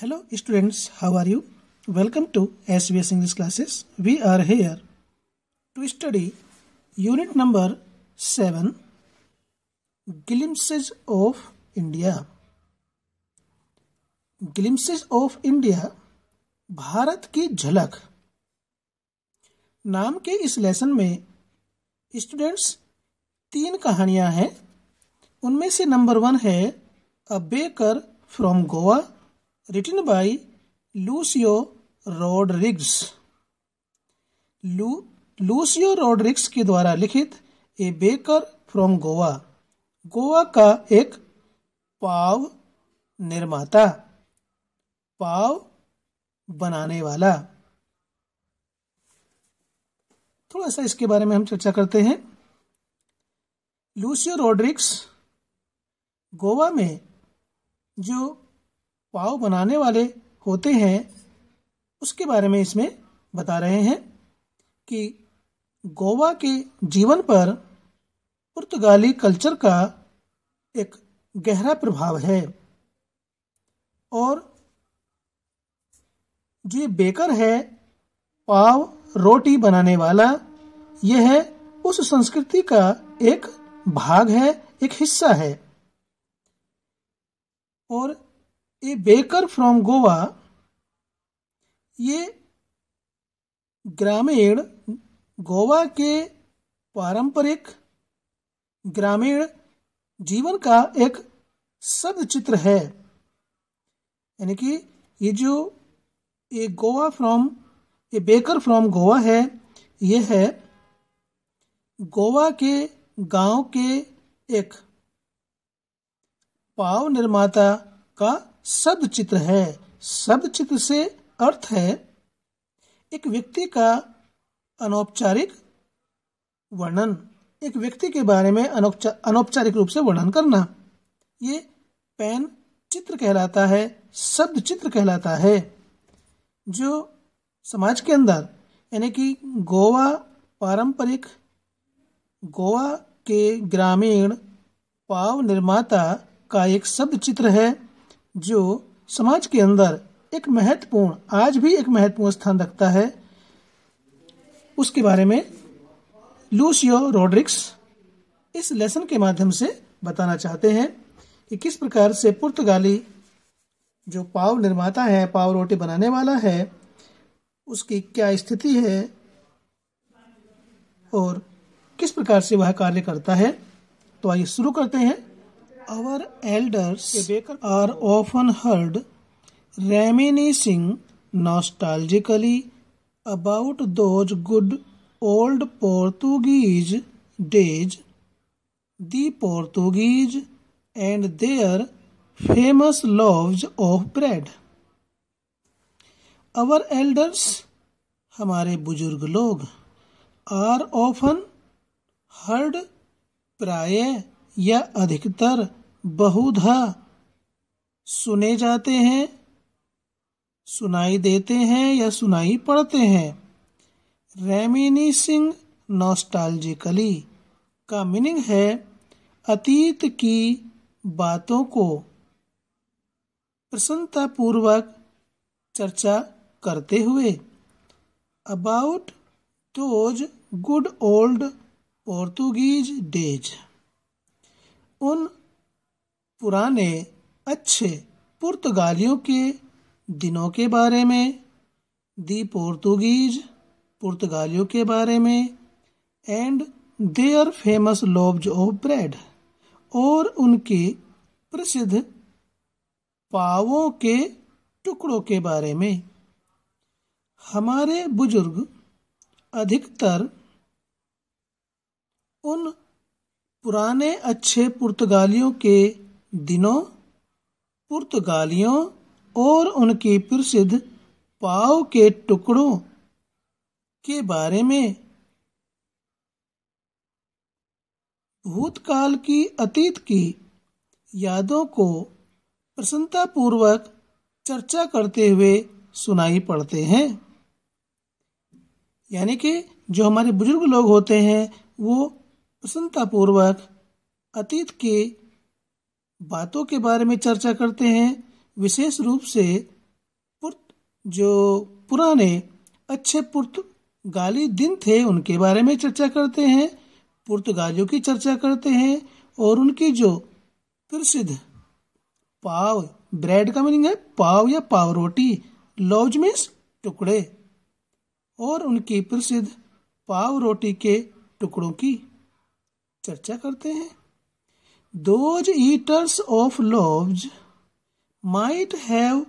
Hello students how are you welcome to S B S English classes we are here to study unit number seven glimpses of India glimpses of India Bharat की झलक नाम के इस lesson में students तीन कहानियां हैं उनमें से नंबर वन है a baker from Goa written by Lucio Rodriguez. Lu, Lucio Rodrigues के द्वारा लिखित a baker from Goa Goa का एक पाव निर्माता पाव बनाने वाला थोड़ा सा इसके बारे में हम चर्चा करते हैं लूसियो रोड्रिक्स गोवा में जो पाव बनाने वाले होते हैं उसके बारे में इसमें बता रहे हैं कि गोवा के जीवन पर पुर्तगाली कल्चर का एक गहरा प्रभाव है और जो ये बेकर है पाव रोटी बनाने वाला यह उस संस्कृति का एक भाग है एक हिस्सा है और ए बेकर फ्रॉम गोवा ये ग्रामीण गोवा के पारंपरिक ग्रामीण जीवन का एक शब्द चित्र है यानी कि ये जो a Goa from a baker from Goa है ये है गोवा के गांव के एक पाव निर्माता का सदचित्र है सदचित्र से अर्थ है एक व्यक्ति का अनौपचारिक वर्णन एक व्यक्ति के बारे में अनौपचारिक रूप से वर्णन करना ये पैन चित्र कहलाता है शब्द चित्र कहलाता है जो समाज के अंदर यानी कि गोवा पारंपरिक गोवा के ग्रामीण पाव निर्माता का एक शब्द चित्र है जो समाज के अंदर एक महत्वपूर्ण आज भी एक महत्वपूर्ण स्थान रखता है उसके बारे में लूसियो रोड्रिक्स इस लेसन के माध्यम से बताना चाहते हैं कि किस प्रकार से पुर्तगाली जो पाव निर्माता है पाव रोटी बनाने वाला है उसकी क्या स्थिति है और किस प्रकार से वह कार्य करता है तो आइए शुरू करते हैं Our elders are often heard reminiscing nostalgically about those good old Portuguese days. The Portuguese and their famous loaves of bread. Our elders, hamare बुजुर्ग log are often heard प्राय या अधिकतर बहुधा सुने जाते हैं सुनाई देते हैं या सुनाई पड़ते हैं रेमिनिसिंग नॉस्टालजिकली का मीनिंग है अतीत की बातों को प्रसन्नतापूर्वक चर्चा करते हुए about those good old Portuguese days उन पुराने अच्छे पुर्तगालियों के दिनों के बारे में दी पोर्तुगीज पुर्तगालियों के बारे में and their famous loaves of bread और उनके प्रसिद्ध पावों के टुकड़ों के बारे में हमारे बुजुर्ग अधिकतर उन पुराने अच्छे पुर्तगालियों के दिनों पुर्तगालियों और उनके प्रसिद्ध पाव के टुकड़ों के बारे में भूतकाल की अतीत की यादों को प्रसन्नतापूर्वक चर्चा करते हुए सुनाई पड़ते हैं यानी कि जो हमारे बुजुर्ग लोग होते हैं वो प्रसन्नतापूर्वक अतीत के बातों के बारे में चर्चा करते हैं विशेष रूप से पुर्त जो पुराने अच्छे पुर्तगाली दिन थे उनके बारे में चर्चा करते हैं पुर्तगालियों की चर्चा करते हैं और उनकी जो प्रसिद्ध पाव ब्रेड का मीनिंग है पाव या पाव रोटी लॉज मीन्स टुकड़े और उनकी प्रसिद्ध पाव रोटी के टुकड़ों की चर्चा करते हैं those eaters of loaves might have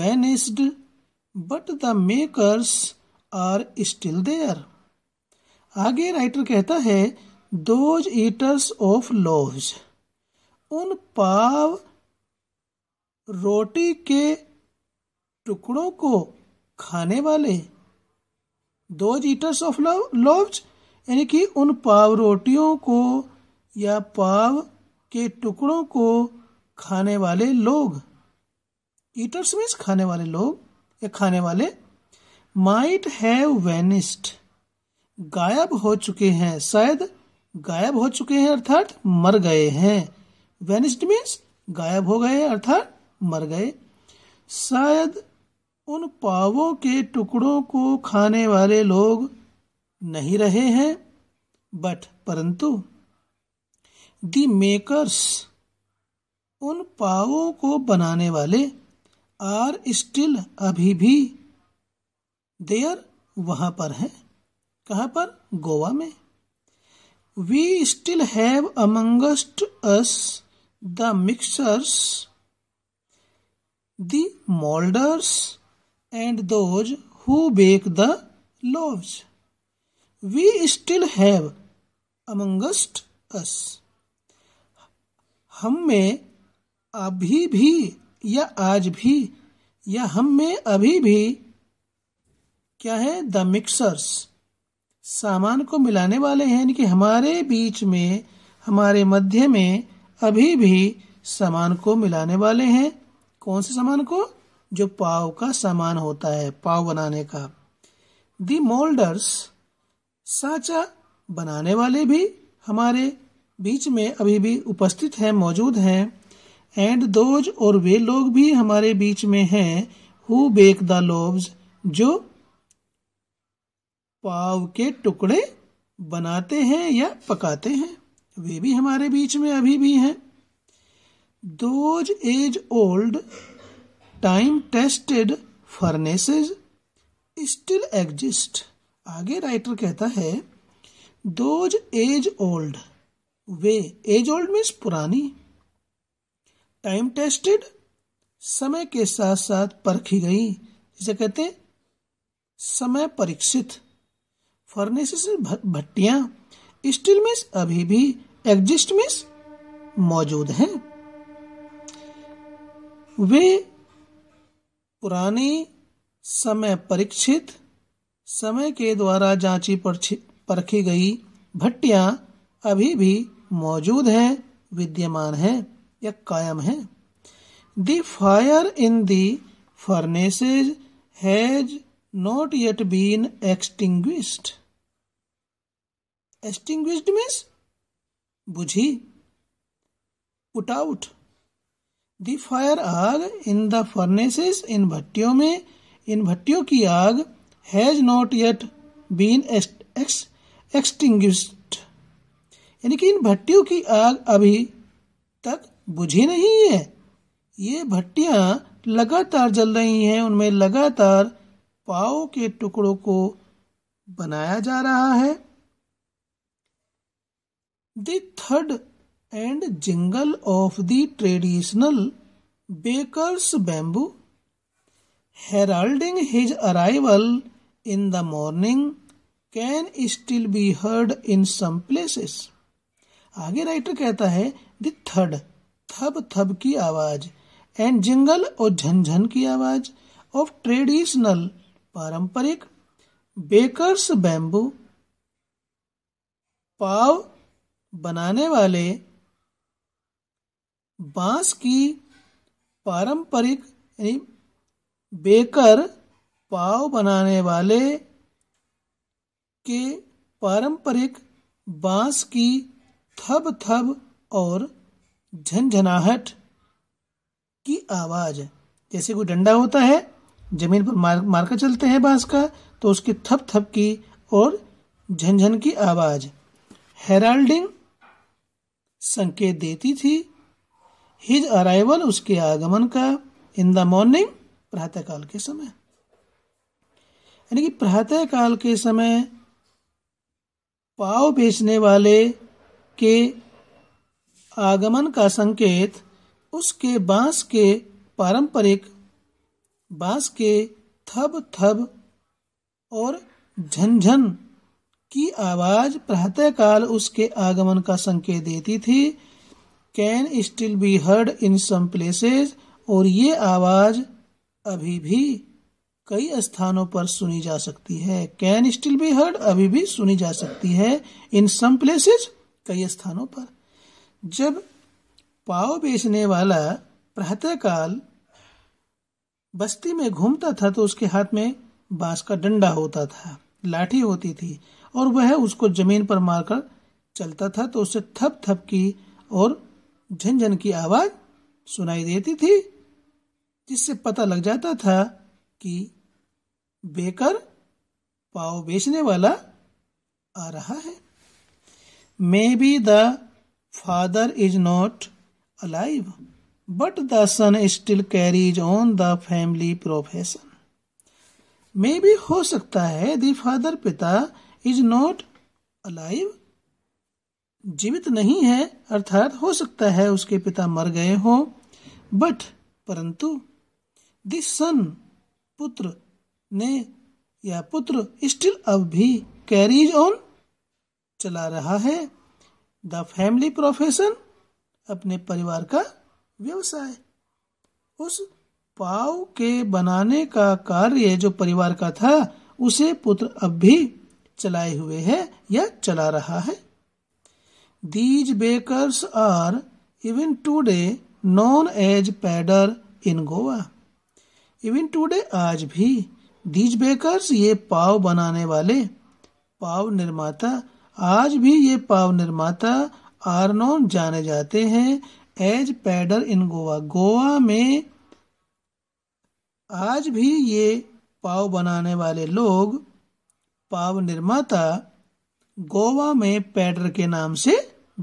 vanished but the makers are still there आगे राइटर कहता है दोज ईटर्स ऑफ लॉब्स उन पाव रोटी के टुकड़ों को खाने वाले दोज ईटर्स ऑफ लॉब्स यानी कि उन पाव रोटियों को या पाव के टुकड़ों को खाने वाले लोग ईटर्स मीन्स खाने वाले लोग या खाने वाले माइट हैव वेनिस्ट गायब हो चुके हैं शायद गायब हो चुके हैं अर्थात मर गए हैं वेनिस्ट मीन्स गायब हो गए अर्थात मर गए शायद उन पावों के टुकड़ों को खाने वाले लोग नहीं रहे हैं बट परंतु दी मेकर्स उन पावों को बनाने वाले आर स्टिल अभी भी देयर वहां पर है कहा पर गोवा में we still have amongst us the mixers the moulders and those who bake the loaves we still have amongst us हम में अभी भी या आज भी या हम में अभी भी क्या है द मिक्सर्स सामान को मिलाने वाले हैं यानी कि हमारे बीच में हमारे मध्य में अभी भी सामान को मिलाने वाले हैं कौन से सामान को जो पाव का सामान होता है पाव बनाने का दी मोल्डर्स साचा बनाने वाले भी हमारे बीच में अभी भी उपस्थित हैं मौजूद हैं एंड दोज और वे लोग भी हमारे बीच में हैं हु बेक द लोब्स जो पाव के टुकड़े बनाते हैं या पकाते हैं वे भी हमारे बीच में अभी भी हैं those age old time tested furnaces still exist आगे राइटर कहता है those age old way age old means पुरानी टाइम टेस्टेड समय के साथ साथ परखी गई जिसे कहते हैं समय परीक्षित फर्नेसेस भट्टियां स्टिल मीन्स अभी भी एग्जिस्ट मीन्स मौजूद हैं वे पुरानी समय परीक्षित समय के द्वारा जांची परखी गई भट्टिया अभी भी मौजूद हैं विद्यमान हैं या कायम हैं their fire in the furnaces has not yet been extinguished extinguished means बुझी पुट आउट दायर फायर आग इन द फर्नेसेस इन भट्टियों में इन भट्टियों की आग has not yet been extinguished यानी कि इन भट्टियों की आग अभी तक बुझी नहीं है ये भट्टियां लगातार जल रही हैं उनमें लगातार पाओ के टुकड़ों को बनाया जा रहा है द थर्ड and jingle of the traditional bakers bamboo heralding his arrival in the morning can still be heard in some places आगे राइटर कहता है द थर्ड थब थब की आवाज एंड जिंगल और झनझन की आवाज ऑफ ट्रेडिशनल पारंपरिक बेकर्स बैम्बू पाव बनाने वाले बांस की पारंपरिक यानी बेकर पाव बनाने वाले के पारंपरिक बांस की थब थब और झंझनाहट की आवाज जैसे कोई डंडा होता है जमीन पर मार मारकर चलते हैं बांस का तो उसकी थप थप की और झंझन की आवाज हेराल्डिंग संकेत देती थी हिज अराइवल उसके आगमन का इन द मॉर्निंग प्रातः काल के समय यानी कि प्रातः काल के समय पाव बेचने वाले के आगमन का संकेत उसके बांस के पारंपरिक बांस के थब थब और झनझन की आवाज प्रातःकाल उसके आगमन का संकेत देती थी can still be heard in some places और ये आवाज अभी भी कई स्थानों पर सुनी जा सकती है कैन स्टिल बी हर्ड अभी भी सुनी जा सकती है इन सम प्लेसेस कई स्थानों पर जब पाव बेचने वाला प्रातःकाल बस्ती में घूमता था तो उसके हाथ में बांस का डंडा होता था लाठी होती थी और वह उसको जमीन पर मारकर चलता था तो उसे थप थप की और झनझन की आवाज सुनाई देती थी जिससे पता लग जाता था कि बेकर पाव बेचने वाला आ रहा है maybe the father is not alive but the son still carries on the family profession maybe हो सकता है द फादर पिता इज नॉट अलाइव जीवित नहीं है अर्थात हो सकता है उसके पिता मर गए हो बट परंतु दिस सन पुत्र ने या पुत्र स्टिल अब भी कैरीज ऑन चला रहा है द फैमिली प्रोफेशन अपने परिवार का व्यवसाय उस पाव के बनाने का कार्य जो परिवार का था उसे पुत्र अब भी चलाए हुए है या चला रहा है these bakers are even today known as pader in Goa even today आज भी दीज बेकर्स ये पाव बनाने वाले पाव निर्माता आज भी ये पाव निर्माता आर जाने जाते हैं एज पैडर इन गोवा गोवा में आज भी ये पाव बनाने वाले लोग पाव निर्माता गोवा में पैडर के नाम से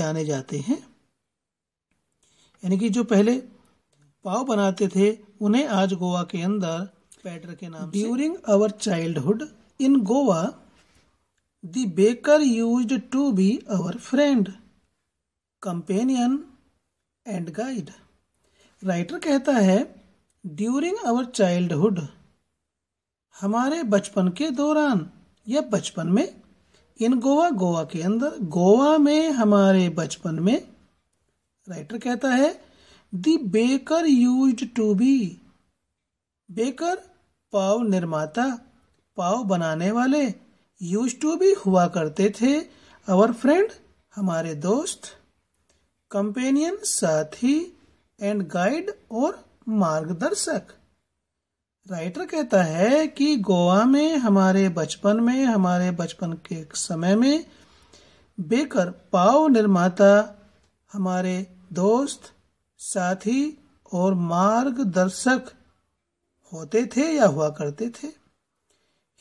जाने जाते हैं यानी कि जो पहले पाव बनाते थे उन्हें आज गोवा के अंदर पैटर के नाम during our childhood in Goa the baker used to be our friend companion and guide writer कहता है ड्यूरिंग अवर चाइल्डहुड हमारे बचपन के दौरान या बचपन में इन गोवा गोवा के अंदर गोवा में हमारे बचपन में राइटर कहता है the baker used to be baker पाव निर्माता पाव बनाने वाले यूज टू बी हुआ करते थे अवर फ्रेंड हमारे दोस्त कंपेनियन साथी एंड गाइड और मार्गदर्शक राइटर कहता है कि गोवा में हमारे बचपन में हमारे बचपन के समय में बेकर पाव निर्माता हमारे दोस्त साथी और मार्गदर्शक होते थे या हुआ करते थे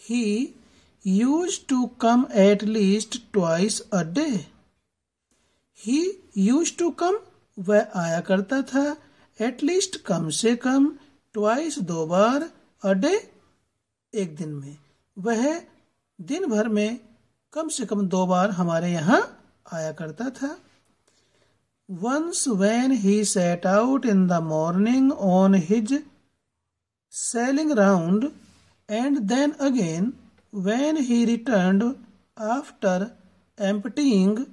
he used to come at least twice a day he used to come वह आया करता था एटलीस्ट कम से कम ट्वाइस दो बार अ डे एक दिन में वह दिन भर में कम से कम दो बार हमारे यहाँ आया करता था Once, when he set out in the morning on his sailing round, and then again when he returned after emptying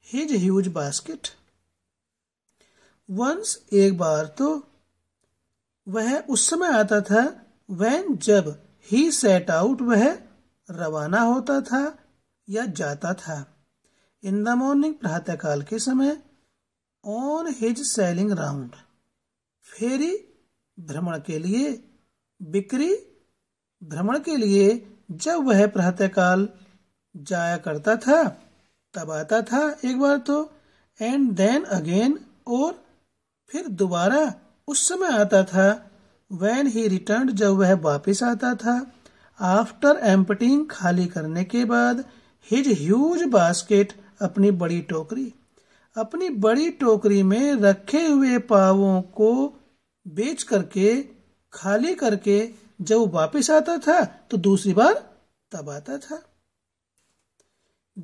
his huge basket. Once एक बार तो वह उस समय आता था वैन जब ही सेट आउट वह रवाना होता था या जाता था इन द मॉर्निंग प्रातःकाल के समय ऑन हिज सेलिंग राउंड फेरी भ्रमण के लिए बिक्री भ्रमण के लिए जब वह प्रातःकाल जाया करता था तब आता था एक बार तो एंड देन अगेन और फिर दोबारा उस समय आता था वैन ही रिटर्न जब वह वापस आता था आफ्टर एम्पटिंग खाली करने के बाद हिज ह्यूज बास्केट अपनी बड़ी टोकरी अपनी बड़ी टोकरी में रखे हुए पावों को बेच करके खाली करके जब वो वापिस आता था तो दूसरी बार तब आता था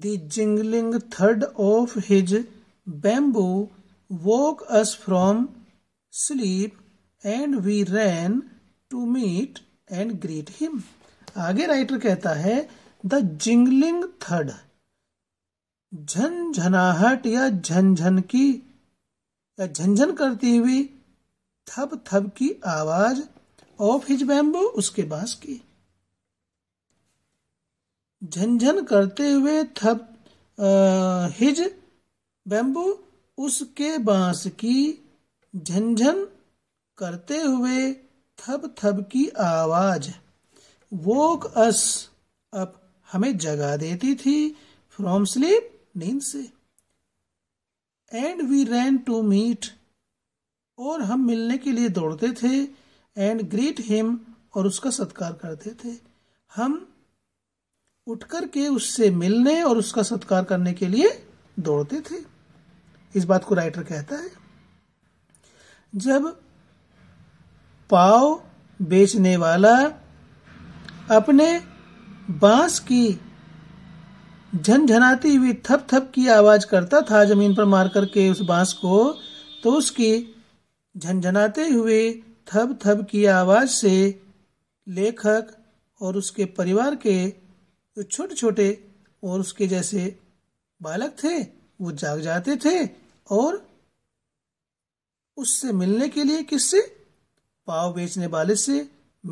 दिंगलिंग थर्ड of his bamboo woke us from sleep and we ran to meet and greet him आगे राइटर कहता है द जिंगलिंग थर्ड झनझनाहट या झनझन की या झंझन करती हुई थप थप की आवाज ऑफ हिज बैम्बू उसके बांस की झंझन करते हुए थप हिज बैम्बू उसके बांस की झंझन करते हुए थप थप की आवाज वोक अस अप हमें जगा देती थी फ्रॉम स्लीप नींद से and we ran to meet और हम मिलने के लिए दौड़ते थे एंड ग्रीट हिम और उसका सत्कार करते थे हम उठकर के उससे मिलने और उसका सत्कार करने के लिए दौड़ते थे इस बात को राइटर कहता है जब पाव बेचने वाला अपने बांस की झनझनाती हुई थप थप की आवाज करता था जमीन पर मार करके उस बांस को तो उसकी झंझनाते हुए थप थप की आवाज से लेखक और उसके परिवार के जो छोटे छोटे और उसके जैसे बालक थे वो जाग जाते थे और उससे मिलने के लिए किससे पाव बेचने वाले से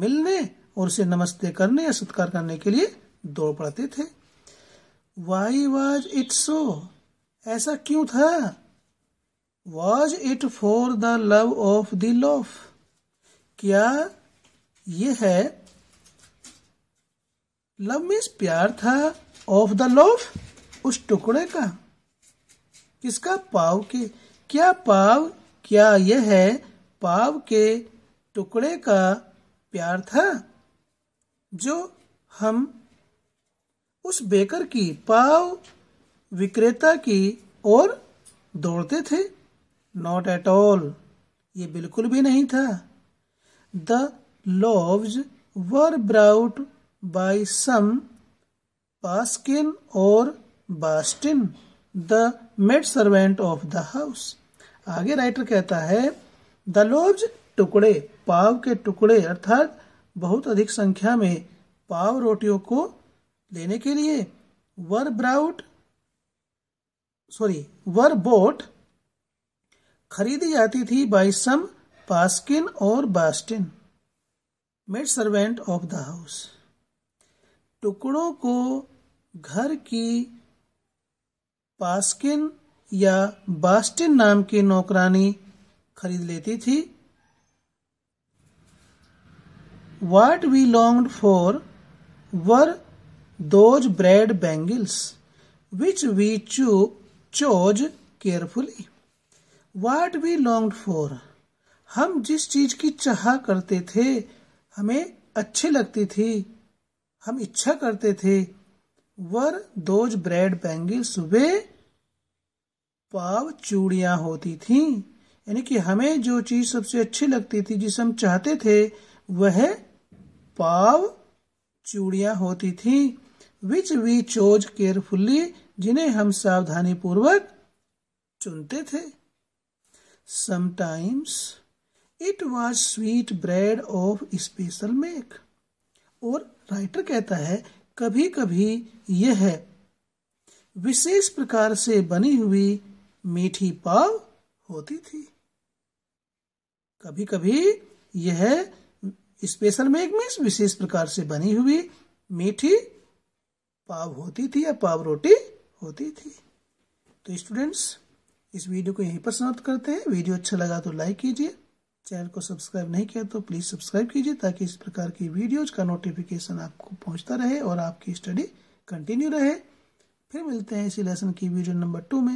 मिलने और उसे नमस्ते करने या सत्कार करने के लिए दौड़ पड़ते थे वाई वॉज इट सो ऐसा क्यों था was it for the love of the loaf क्या यह है लव मीन्स प्यार था ऑफ द लॉफ उस टुकड़े का किसका पाव के क्या पाव क्या यह है पाव के टुकड़े का प्यार था जो हम उस बेकर की पाव विक्रेता की ओर दौड़ते थे नॉट एट ऑल ये बिल्कुल भी नहीं था the loaves were brought by some पास्किन और बास्टिन the maid servant of the house आगे राइटर कहता है द लोब्ज टुकड़े पाव के टुकड़े अर्थात बहुत अधिक संख्या में पाव रोटियों को लेने के लिए were brought sorry were bought खरीदी जाती थी बाय सम पास्किन और बास्टिन maid servant of the house टुकड़ों को घर की पास्किन या बास्टिन नाम की नौकरानी खरीद लेती थी what we longed for were those braid bangles which we cho- chose carefully. What we longed for. हम जिस चीज की चाह करते थे हमें अच्छी लगती थी हम इच्छा करते थे वर दोज ब्रेड बैंगल्स वे पाव चूड़ियां होती थीं यानी कि हमें जो चीज सबसे अच्छी लगती थी जिसे हम चाहते थे वह पाव चूड़ियां होती थीं विच वी चोज केयरफुल्ली जिन्हें हम सावधानी पूर्वक चुनते थे sometimes it was sweet bread of special make और राइटर कहता है कभी कभी यह विशेष प्रकार से बनी हुई मीठी पाव होती थी कभी कभी यह स्पेशल मेक में विशेष प्रकार से बनी हुई मीठी पाव होती थी या पाव रोटी होती थी तो स्टूडेंट्स इस वीडियो को यहीं पर समाप्त करते हैं वीडियो अच्छा लगा तो लाइक कीजिए चैनल को सब्सक्राइब नहीं किया तो प्लीज़ सब्सक्राइब कीजिए ताकि इस प्रकार की वीडियोज का नोटिफिकेशन आपको पहुंचता रहे और आपकी स्टडी कंटिन्यू रहे फिर मिलते हैं इसी लेसन की वीडियो नंबर टू में